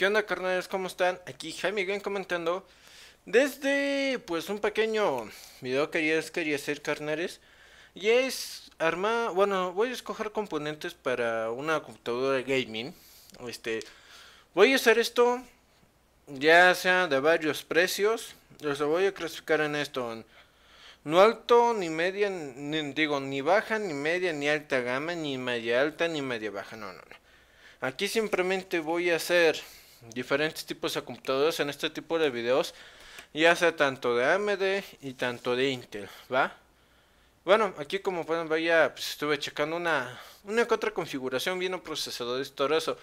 ¿Qué onda carnales? ¿Cómo están? Aquí Jaime bien comentando desde pues un pequeño video que quería hacer carnales y es armar, bueno voy a escoger componentes para una computadora gaming este voy a hacer esto ya sea de varios precios los voy a clasificar en esto no alto ni media, ni, digo, ni baja, ni media, ni alta gama, ni media alta, ni media baja, no, no, no. Aquí simplemente voy a hacer diferentes tipos de computadores en este tipo de videos, ya sea tanto de AMD y tanto de Intel, ¿va? Bueno, aquí como pueden ver ya pues, estuve checando una, una otra configuración, vino procesador de todo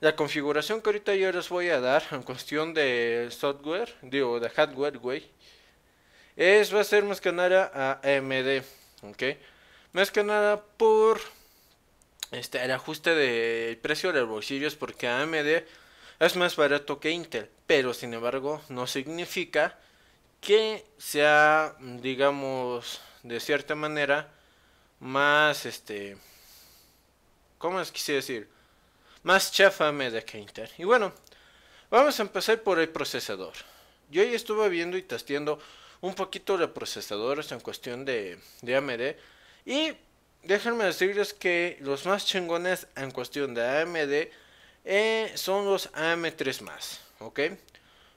La configuración que ahorita yo les voy a dar en cuestión de software, digo, de hardware, güey, es, va a ser más que nada a AMD, ¿ok? Más que nada por este, el ajuste del precio de los bolsillos, porque AMD es más barato que Intel, pero sin embargo no significa que sea, digamos, de cierta manera más, este, ¿cómo es quise decir? Más chafa de que Intel. Y bueno, vamos a empezar por el procesador. Yo ya estuve viendo y testeando un poquito de procesadores en cuestión de, de AMD. Y déjenme decirles que los más chingones en cuestión de AMD eh, son los AM3 más, ¿ok?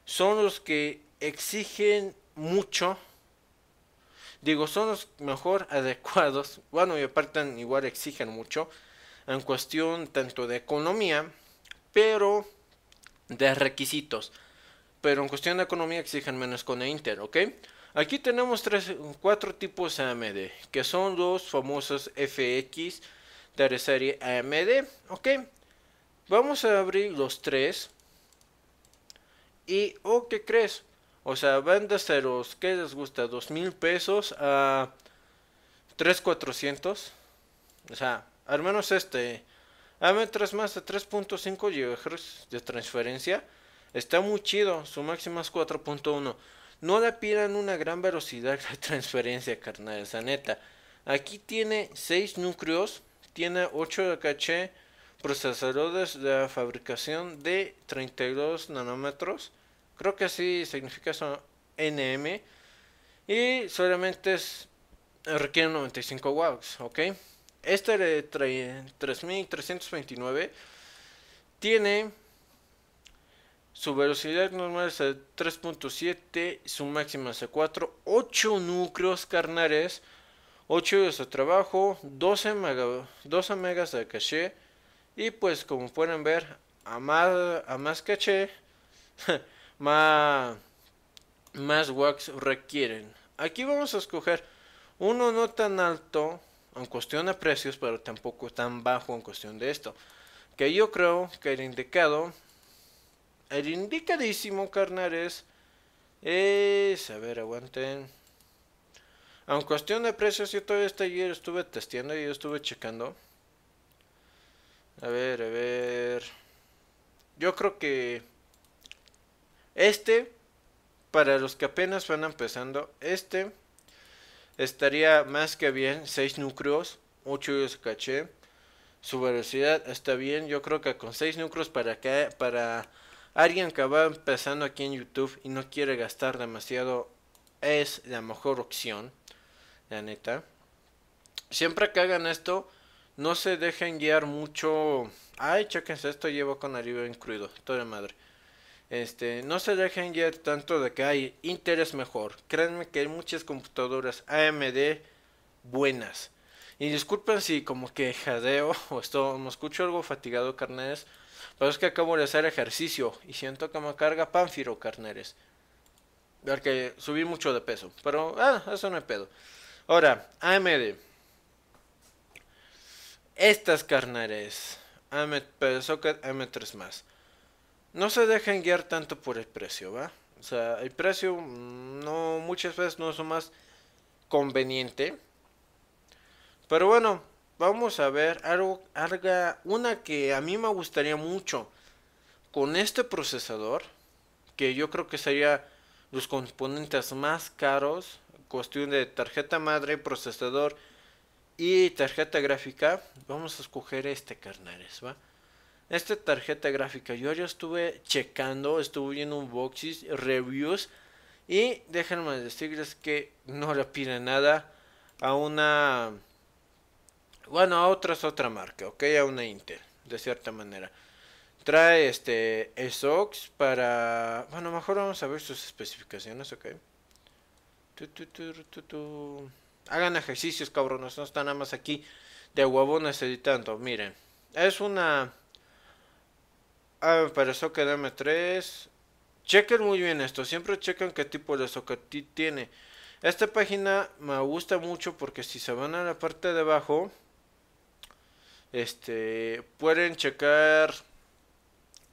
Son los que exigen mucho, digo, son los mejor adecuados, bueno, y aparte igual exigen mucho en cuestión tanto de economía, pero de requisitos. Pero en cuestión de economía exigen menos con Inter, ¿ok? Aquí tenemos tres, cuatro tipos AMD, que son los famosos FX de la serie AMD, ¿ok? Vamos a abrir los tres. Y, oh, ¿qué crees? O sea, van desde los que les gusta, dos mil pesos a tres cuatrocientos. O sea, al menos este. A tres más de 3.5 GHz de transferencia. Está muy chido, su máxima es 4.1. No le pidan una gran velocidad de transferencia, carnal, esa neta. Aquí tiene 6 núcleos, tiene 8 de caché procesadores de fabricación de 32 nanómetros. Creo que así significa eso NM. Y solamente es, requiere 95 watts, ¿ok? Este de 3329 tiene su velocidad normal es de 3.7, su máxima es de 4, 8 núcleos carnales, 8 de trabajo, 12, 12 megas de caché, y pues como pueden ver, a más, a más caché, más, más wax requieren. Aquí vamos a escoger uno no tan alto en cuestión de precios, pero tampoco tan bajo en cuestión de esto. Que yo creo que el indicado, el indicadísimo carnares, es, a ver, aguanten. En cuestión de precios, yo todavía este estuve testeando y yo estuve checando. A ver, a ver. Yo creo que este, para los que apenas van empezando, este estaría más que bien. 6 núcleos, 8 de caché. Su velocidad está bien. Yo creo que con 6 núcleos para que para alguien que va empezando aquí en YouTube y no quiere gastar demasiado, es la mejor opción. La neta. Siempre que hagan esto, no se dejen guiar mucho. Ay, chéquense, esto llevo con arriba incluido. crudo. de madre. Este, no se dejen guiar tanto de que hay interés mejor. Créanme que hay muchas computadoras AMD buenas. Y disculpen si como que jadeo o esto, me escucho algo fatigado, carneres. Pero es que acabo de hacer ejercicio y siento que me carga panfiro, carneres. Ver que subí mucho de peso. Pero, ah, eso no es pedo. Ahora, AMD. Estas carnares, AM, 3 más. No se dejen guiar tanto por el precio, ¿va? O sea, el precio mm, no muchas veces no es lo más conveniente. Pero bueno, vamos a ver algo, algo, una que a mí me gustaría mucho con este procesador, que yo creo que sería los componentes más caros, cuestión de tarjeta madre, procesador, y tarjeta gráfica, vamos a escoger este carnales, ¿va? Esta tarjeta gráfica, yo ya estuve checando, estuve viendo un box reviews. Y déjenme decirles que no le pide nada a una. Bueno, a otras otra marca, ok, a una Intel, de cierta manera. Trae este SOX para. Bueno, mejor vamos a ver sus especificaciones, ok. Tu, tu, tu, Hagan ejercicios, cabrones. No están nada más aquí de huevones editando. Miren, es una. Ah, me pareció que m 3 Chequen muy bien esto. Siempre chequen qué tipo de socket tiene. Esta página me gusta mucho porque si se van a la parte de abajo, este, pueden checar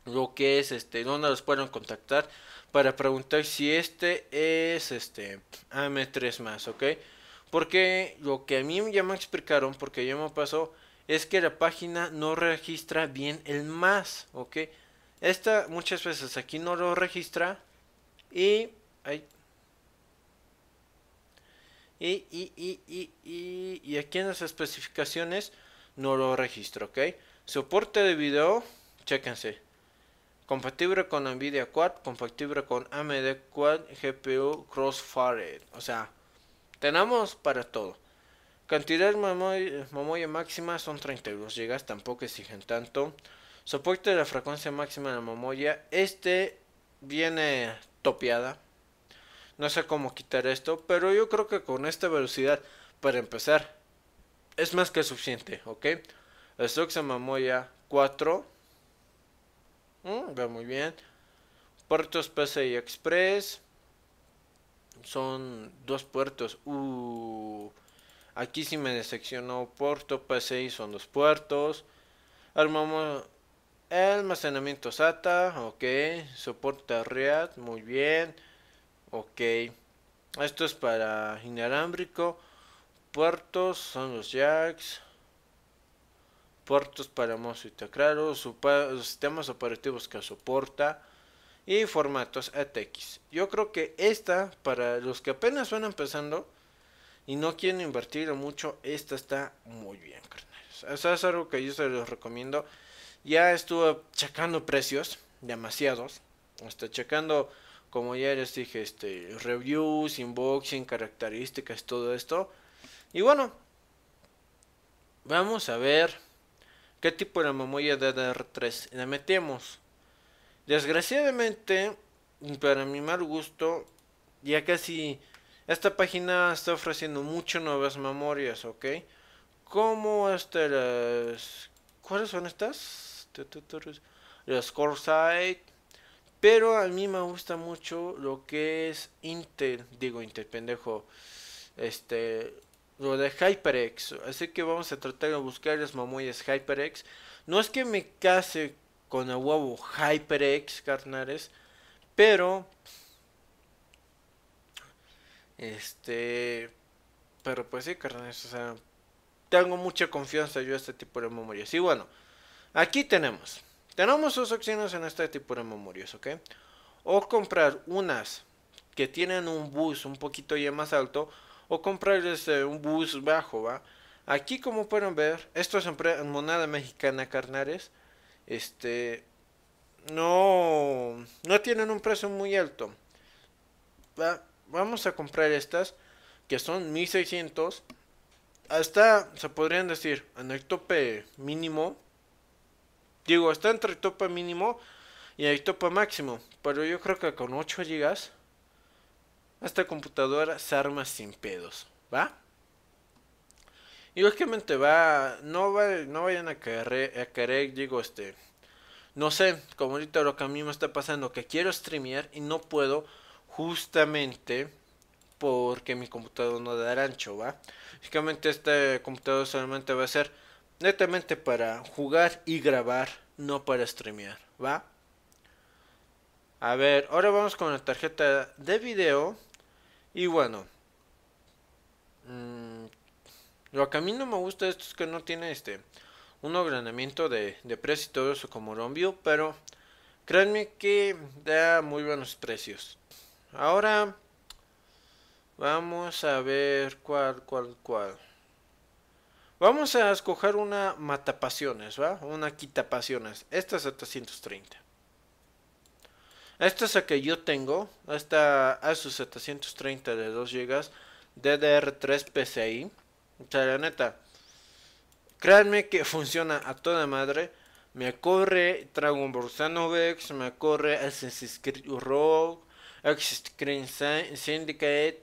lo que es este, donde los pueden contactar para preguntar si este es este AM3 más, ¿ok? Porque lo que a mí ya me explicaron, porque ya me pasó, es que la página no registra bien el más, ¿ok? Esta muchas veces aquí no lo registra y... y, y, y, y, aquí en las especificaciones no lo registro, ¿ok? Soporte de video, chéquense. Compatible con NVIDIA Quad, compatible con AMD Quad, GPU Crossfire. O sea, tenemos para todo. Cantidad de mamoya máxima son 32 llegas. tampoco exigen tanto. Soporte de la frecuencia máxima de la Este viene topeada, No sé cómo quitar esto, pero yo creo que con esta velocidad, para empezar, es más que suficiente, ¿ok? La de mamoya 4. Mm, ve muy bien. Puertos PCI Express son dos puertos. Uh, aquí sí me decepcionó puerto, P6 son dos puertos. Armamos almacenamiento SATA, ok. Soporta Read, muy bien. Ok. Esto es para inalámbrico. Puertos son los jacks. Puertos para mouse claro, Sistemas operativos que soporta y formatos ATX. Yo creo que esta, para los que apenas van empezando y no quieren invertir mucho, esta está muy bien, carnales. O es algo que yo se los recomiendo. Ya estuve checando precios, demasiados. Estoy checando, como ya les dije, este, reviews, unboxing, características, todo esto. Y bueno, vamos a ver qué tipo de memoria DDR3 La metemos. Desgraciadamente, para mi mal gusto, ya casi esta página está ofreciendo muchas nuevas memorias, ¿ok? Como hasta las... ¿Cuáles son estas? Las Corsair, Pero a mí me gusta mucho lo que es Intel, digo Intel, pendejo. Este, lo de HyperX. Así que vamos a tratar de buscar las memorias HyperX. No es que me case con el huevo HyperX, carnares. Pero, este, pero pues sí, carnares. o sea, tengo mucha confianza yo en este tipo de memorias. Y bueno, aquí tenemos, tenemos dos opciones en este tipo de memorias, ¿ok? O comprar unas que tienen un bus un poquito ya más alto, o comprarles este, un bus bajo, ¿va? Aquí como pueden ver, esto es en, moneda mexicana, carnares este, no, no tienen un precio muy alto. vamos a comprar estas, que son 1600. Hasta, se podrían decir, en el tope mínimo. Digo, está entre el tope mínimo y el tope máximo. Pero yo creo que con 8 gigas esta computadora se arma sin pedos, ¿va? Y básicamente va, no, va, no vayan a querer a digo, este, no sé, como ahorita lo que a mí me está pasando, que quiero streamear y no puedo justamente porque mi computador no da ancho, ¿va? Básicamente este computador solamente va a ser netamente para jugar y grabar, no para streamear, ¿va? A ver, ahora vamos con la tarjeta de video y bueno... Mmm, lo que a mí no me gusta esto es que no tiene este un agrandamiento de, de y todo eso como Rombio, pero créanme que da muy buenos precios. Ahora vamos a ver cuál, cuál, cuál. Vamos a escoger una matapasiones, ¿va? Una quitapasiones. Esta es a Esta es la que yo tengo. Esta ASUS 730 de 2 GB. DDR3 PCI. O sea, la neta. Créanme que funciona a toda madre. Me corre Dragon Ball me corre Assassin's Creed Rogue, Assassin's Syndicate.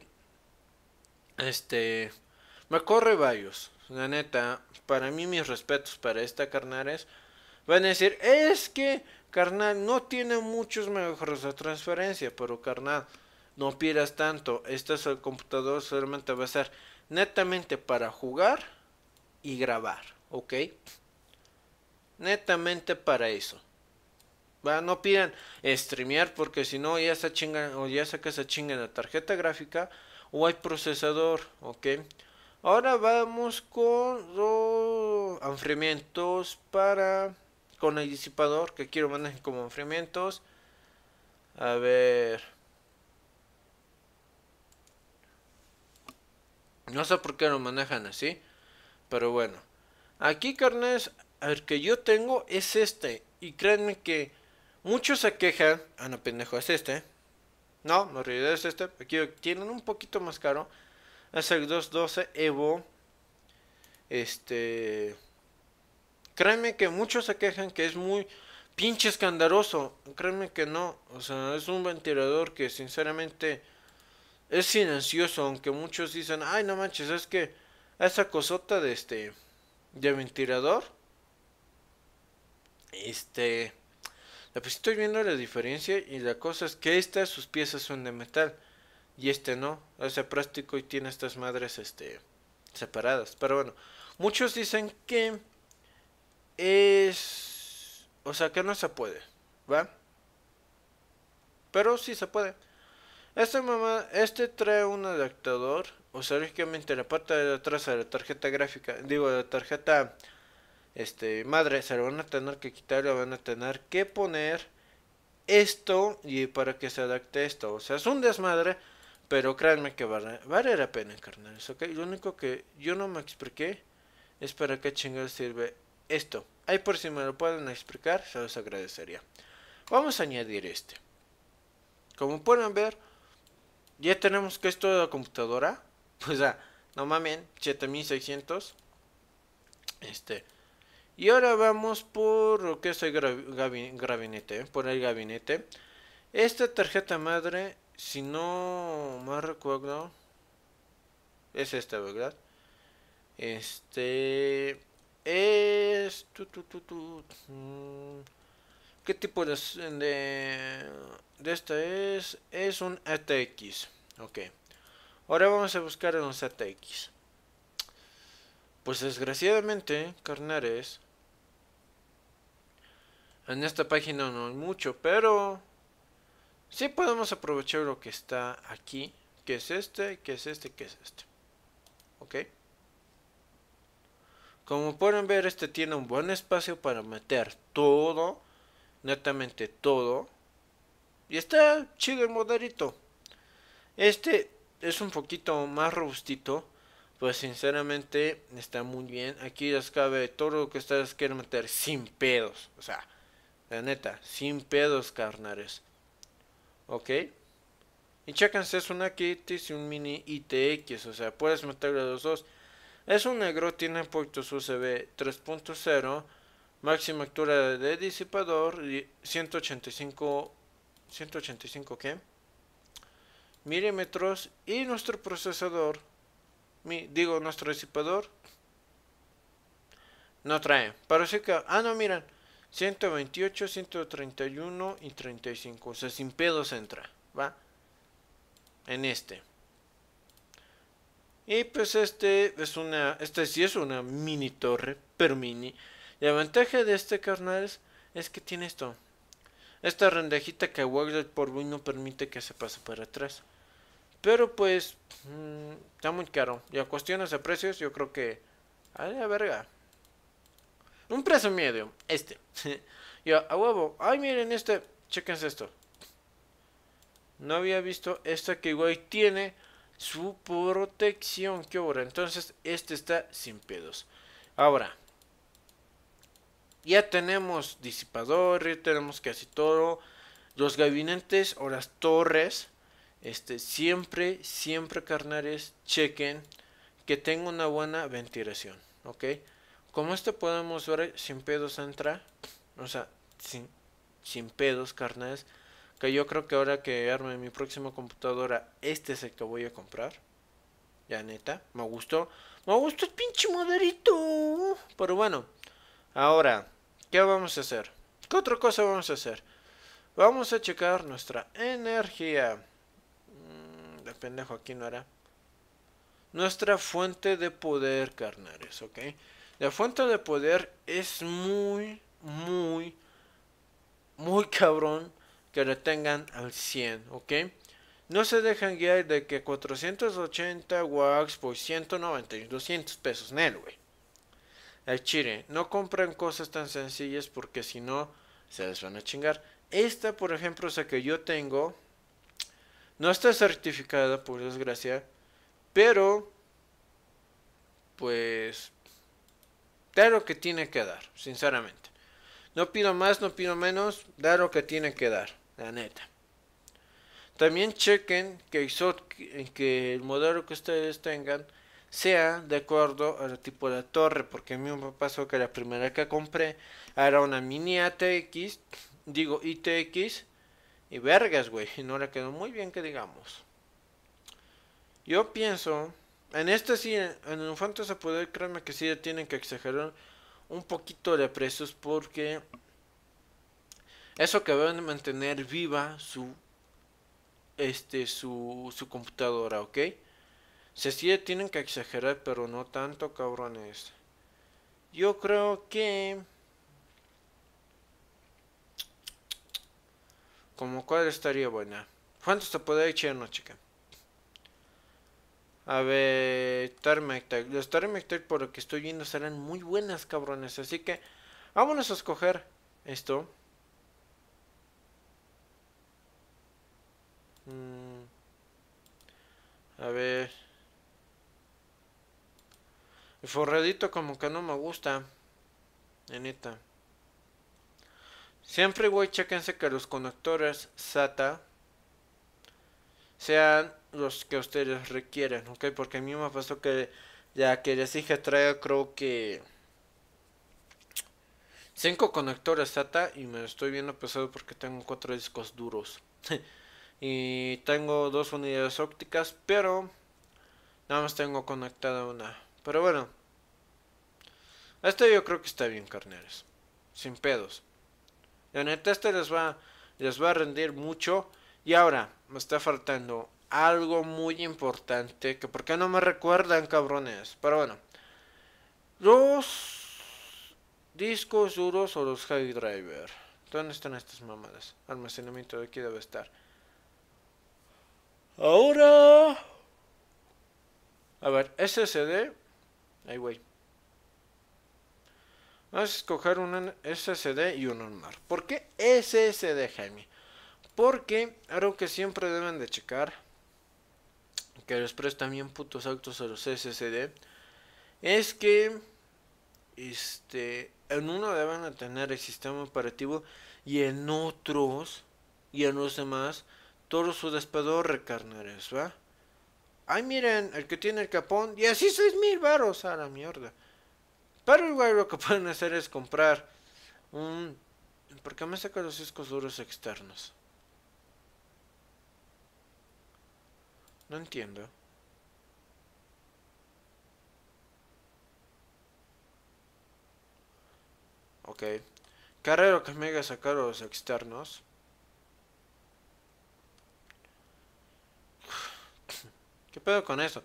Este. Me corre varios. La neta, para mí mis respetos para esta es Van a decir, es que carnal no tiene muchos mejores de transferencia, pero carnal, no pierdas tanto. Este es el computador, solamente va a ser netamente para jugar y grabar, ¿ok? Netamente para eso. Va, no pidan streamear porque si no ya se chingan o ya saca esa chinga en la tarjeta gráfica o hay procesador, ¿ok? Ahora vamos con los enfriamientos para con el disipador que quiero manejar como enfriamientos. A ver. No sé por qué lo manejan así. Pero bueno. Aquí, carnes, el que yo tengo es este. Y créanme que muchos se quejan. Ah, no, pendejo, es este. No, en realidad es este. Aquí tienen un poquito más caro. Es el 212 Evo. Este. Créanme que muchos se quejan que es muy pinche escandaloso. Créanme que no. O sea, es un ventilador que sinceramente es silencioso, aunque muchos dicen, ay, no manches, es que esa cosota de este, de ventilador, este, pues estoy viendo la diferencia y la cosa es que estas sus piezas son de metal y este no, Hace práctico plástico y tiene estas madres, este, separadas, pero bueno, muchos dicen que es, o sea, que no se puede, ¿va? Pero sí se puede. Este, mamá, este trae un adaptador, O sea lógicamente la parte de atrás de la tarjeta gráfica, digo, de la tarjeta este, madre, se lo van a tener que quitar, lo van a tener que poner esto y para que se adapte esto. O sea, es un desmadre, pero créanme que vale, vale la pena, carnales, ¿ok? Lo único que yo no me expliqué es para qué chingados sirve esto. Ahí por si me lo pueden explicar, se los agradecería. Vamos a añadir este. Como pueden ver, ya tenemos que esto de la computadora. pues ya no mamen, 7600. Este. Y ahora vamos por lo que es el gabinete, por el gabinete. Esta tarjeta madre, si no me recuerdo, es esta, ¿verdad? Este es mm, ¿Qué tipo de, de, esta es? Es un ATX. Ok. Ahora vamos a buscar en los ATX. Pues desgraciadamente, carnares. En esta página no hay mucho, pero... Sí podemos aprovechar lo que está aquí. Que es este, que es este, que es este. Ok. Como pueden ver, este tiene un buen espacio para meter todo netamente todo. Y está chido el moderito Este es un poquito más robustito. Pues sinceramente está muy bien. Aquí les cabe todo lo que ustedes quieren meter sin pedos. O sea, la neta, sin pedos, carnares ¿Ok? Y chécanse, es una kit y un mini ITX. O sea, puedes meterle los dos. Es un negro, tiene puertos USB 3.0. Máxima altura de disipador 185 185 ¿qué? milímetros y nuestro procesador mi, digo nuestro disipador no trae parece que ah no miran 128 131 y 35 o sea sin pedos entra va en este y pues este es una este sí es una mini torre pero mini la ventaja de este carnal es, que tiene esto. Esta rendejita que huele por polvo no permite que se pase para atrás. Pero pues mm, está muy caro. Y a cuestiones de precios yo creo que... A la verga. Un precio medio. Este. y a, huevo. Ay, miren este. Chequense esto. No había visto esta que igual tiene su protección. que ahora Entonces este está sin pedos. Ahora, ya tenemos disipador, tenemos casi todo. Los gabinetes o las torres. Este, siempre, siempre carnales, chequen que tenga una buena ventilación. ¿Ok? Como este podemos ver, sin pedos entra. O sea, sin, sin pedos, carnales. Que yo creo que ahora que arme mi próxima computadora, este es el que voy a comprar. Ya neta, me gustó. Me gustó el pinche moderito Pero bueno. Ahora, ¿qué vamos a hacer? ¿Qué otra cosa vamos a hacer? Vamos a checar nuestra energía. Depende, mm, pendejo aquí no era. Nuestra fuente de poder, carnales, ¿ok? La fuente de poder es muy, muy, muy cabrón que la tengan al 100, ¿ok? No se dejan guiar de que 480 watts por 190 y 200 pesos, Nel, güey al chile, no compran cosas tan sencillas porque si no, se les van a chingar. Esta, por ejemplo, es esa que yo tengo, no está certificada, por desgracia, pero, pues, da lo que tiene que dar, sinceramente. No pido más, no pido menos, da lo que tiene que dar, la neta. También chequen que el modelo que ustedes tengan sea de acuerdo al tipo de torre, porque a mí me pasó que la primera que compré era una mini ATX, digo ITX, y vergas, güey, y no le quedó muy bien que digamos. Yo pienso, en esto sí, en un fantasma Poder, créeme que sí tienen que exagerar un poquito de precios porque eso que van a mantener viva su este su, su computadora, ¿ok? Se sí tienen que exagerar, pero no tanto, cabrones. Yo creo que... Como cuál estaría buena. ¿Cuánto se puede echar, no, chica? A ver, Tarmac Tech. Los Tarmac Tech, por lo que estoy viendo, serán muy buenas, cabrones. Así que, vámonos a escoger esto. Mm. A ver. El forradito como que no me gusta. Nenita. Siempre, voy chequense que los conectores SATA sean los que ustedes requieren, ¿ok? Porque a mí me pasó que ya que les dije traiga creo que cinco conectores SATA y me estoy viendo pesado porque tengo cuatro discos duros. y tengo dos unidades ópticas, pero nada más tengo conectada una. Pero bueno. Este yo creo que está bien, carneres. Sin pedos. La neta este les va, les va a rendir mucho. Y ahora, me está faltando algo muy importante. Que por qué no me recuerdan, cabrones. Pero bueno. Los discos duros o los high driver. ¿Dónde están estas mamadas? Almacenamiento de aquí debe estar. Ahora... A ver, SSD ahí güey. Vamos a escoger un SSD y un normal ¿Por qué SSD, Jaime? Porque algo que siempre deben de checar, que les prestan bien putos actos a los SSD, es que este, en uno deben de tener el sistema operativo y en otros, y en los demás, todo su despedor recarneres ¿va? Ay, miren, el que tiene el capón. Y así seis mil baros a la mierda. Pero igual lo que pueden hacer es comprar un... ¿Por qué me saca los discos duros externos? No entiendo. Ok. Carrero que me haga sacar los externos. ¿Qué pedo con eso?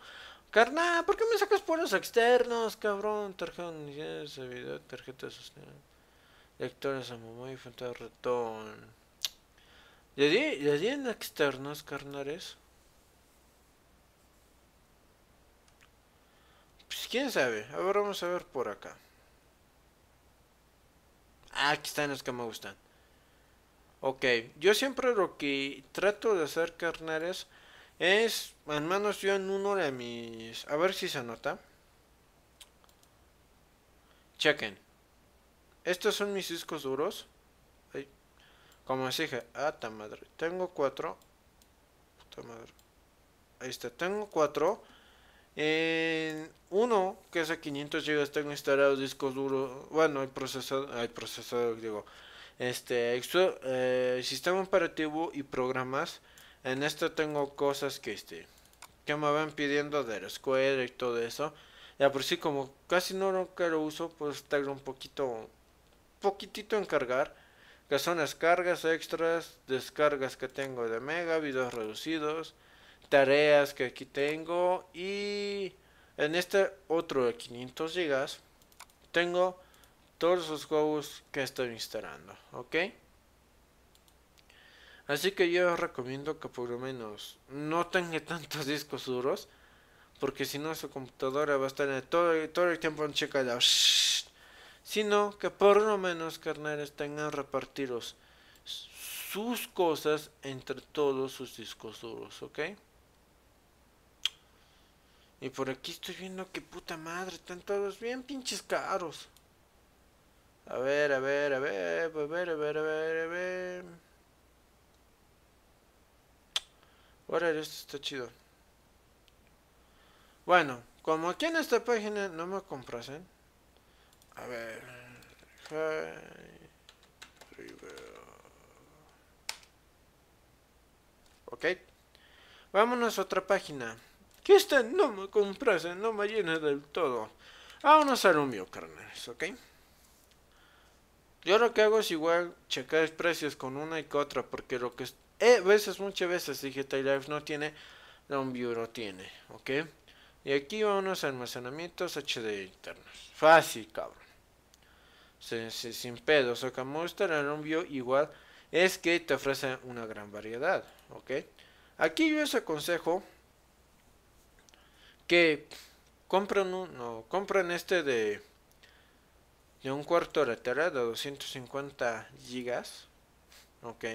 Carnal, ¿por qué me sacas los externos, cabrón? Tarjeta de video, tarjeta sostenible. Lectores a mamá y frente ratón. ¿Ya di, di en externos, carnares? Pues quién sabe. A ver, vamos a ver por acá. Ah, aquí están los que me gustan. Ok, yo siempre lo que trato de hacer, carnares... Es, hermano estoy yo en uno de mis... A ver si se nota. Chequen. Estos son mis discos duros. Como les dije, ata ah, madre. Tengo cuatro. Puta madre. Ahí está, tengo cuatro. En uno, que es a 500 GB, tengo instalados discos duros. Bueno, hay procesador, hay procesador digo, este, eh, sistema operativo y programas en esto tengo cosas que, este, que me van pidiendo de la escuela y todo eso. Ya por si como casi no lo uso, pues tengo un poquito, poquitito en cargar. Que son las cargas extras, descargas que tengo de mega, videos reducidos, tareas que aquí tengo y en este otro de 500 GB tengo todos los juegos que estoy instalando, ¿ok? Así que yo recomiendo que por lo menos no tenga tantos discos duros. Porque si no su computadora va a estar todo, el tiempo en checada. Sino que por lo menos carnales tengan repartidos sus cosas entre todos sus discos duros, ¿ok? Y por aquí estoy viendo que puta madre, están todos bien pinches caros. a ver, a ver, a ver, a ver, a ver, a ver. A ver. Ahora esto está chido. Bueno, como aquí en esta página no me comprasen. A ver. Ok. Vámonos a otra página. Que está, no me comprasen, no me llena del todo. Vámonos un mío, carnes, ok. Yo lo que hago es igual checar precios con una y con otra, porque lo que eh, veces, muchas veces dije life no tiene, un no tiene, ¿ok? Y aquí vamos unos almacenamientos HD internos. Fácil, cabrón. sin pedos sin pedo, muestra un Lombio igual es que te ofrece una gran variedad, ¿ok? Aquí yo les aconsejo que compren, uno... no, este de, de un cuarto de tela de 250 gigas, ¿ok?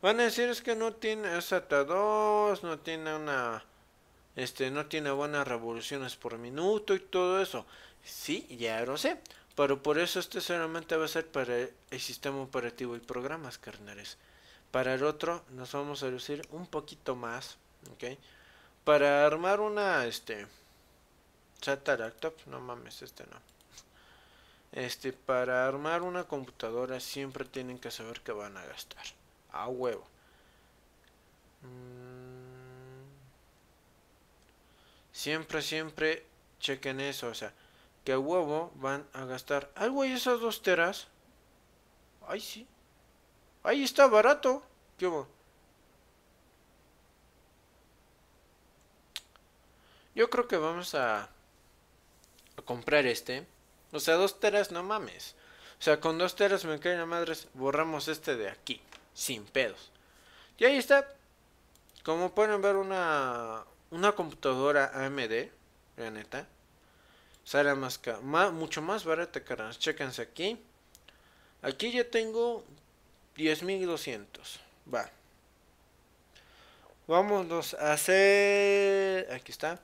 Van a decir es que no tiene, SATA 2, no tiene una, este, no tiene buenas revoluciones por minuto y todo eso. Sí, ya lo sé, pero por eso este solamente va a ser para el sistema operativo y programas carnales. Para el otro nos vamos a lucir un poquito más, ¿ok? Para armar una, este, SATA laptop, no mames, este no. Este, para armar una computadora siempre tienen que saber que van a gastar. A huevo. Mm. Siempre, siempre chequen eso. O sea, que a huevo van a gastar. Algo güey, esas dos teras. Ay, sí. Ahí está barato. ¿Qué Yo creo que vamos a, a, comprar este. O sea, dos teras, no mames. O sea, con dos teras me caen a madres. Borramos este de aquí sin pedos. Y ahí está. Como pueden ver, una, una computadora AMD, la neta. Sale más, mucho más barata, carnal. Chéquense aquí. Aquí ya tengo 10.200. Va. Vámonos a hacer... Aquí está.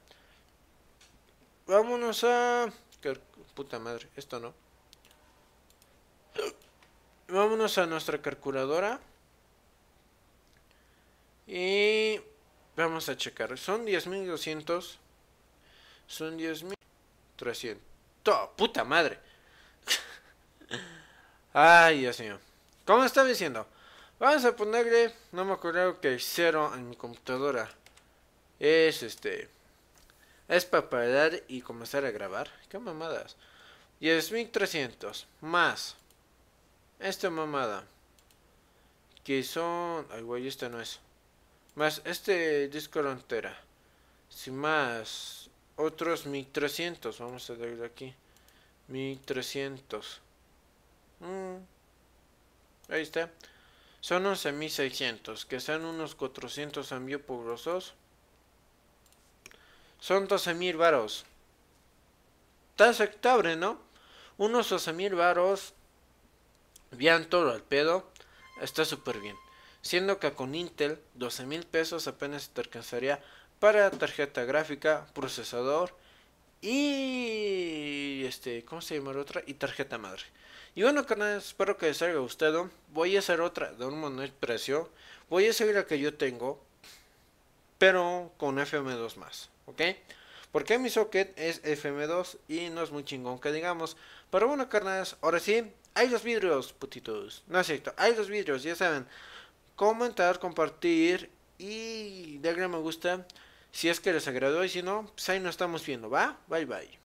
Vámonos a... Puta madre, esto no. Vámonos a nuestra calculadora. Y vamos a checar. Son 10.200. Son 10.300. ¡Puta madre! Ay, Dios mío. cómo está diciendo, vamos a ponerle, no me acuerdo que cero en mi computadora. Es este. Es para parar y comenzar a grabar. ¡Qué mamadas! 10.300 más esta mamada. Que son. Ay, güey, esta no es más este disco de entera. Sin más, otros 1300. Vamos a darle aquí. 1300. Mm. Ahí está. Son 11.600, que sean unos 400 ambio por Son 12.000 varos. Está aceptable, ¿no? Unos 12.000 varos. Bien todo al pedo. Está súper bien siendo que con Intel 12 mil pesos apenas te alcanzaría para tarjeta gráfica, procesador y este, ¿cómo se llama la otra? Y tarjeta madre. Y bueno, carnal, espero que les a gustado. Voy a hacer otra de un monet precio. Voy a seguir la que yo tengo, pero con FM2 más, ¿ok? Porque mi socket es FM2 y no es muy chingón que digamos. Pero bueno, carnales, ahora sí, hay los vidrios, putitos. No es cierto, hay los vidrios, ya saben comentar, compartir y darle me gusta si es que les agradó y si no, pues ahí nos estamos viendo, ¿va? Bye bye.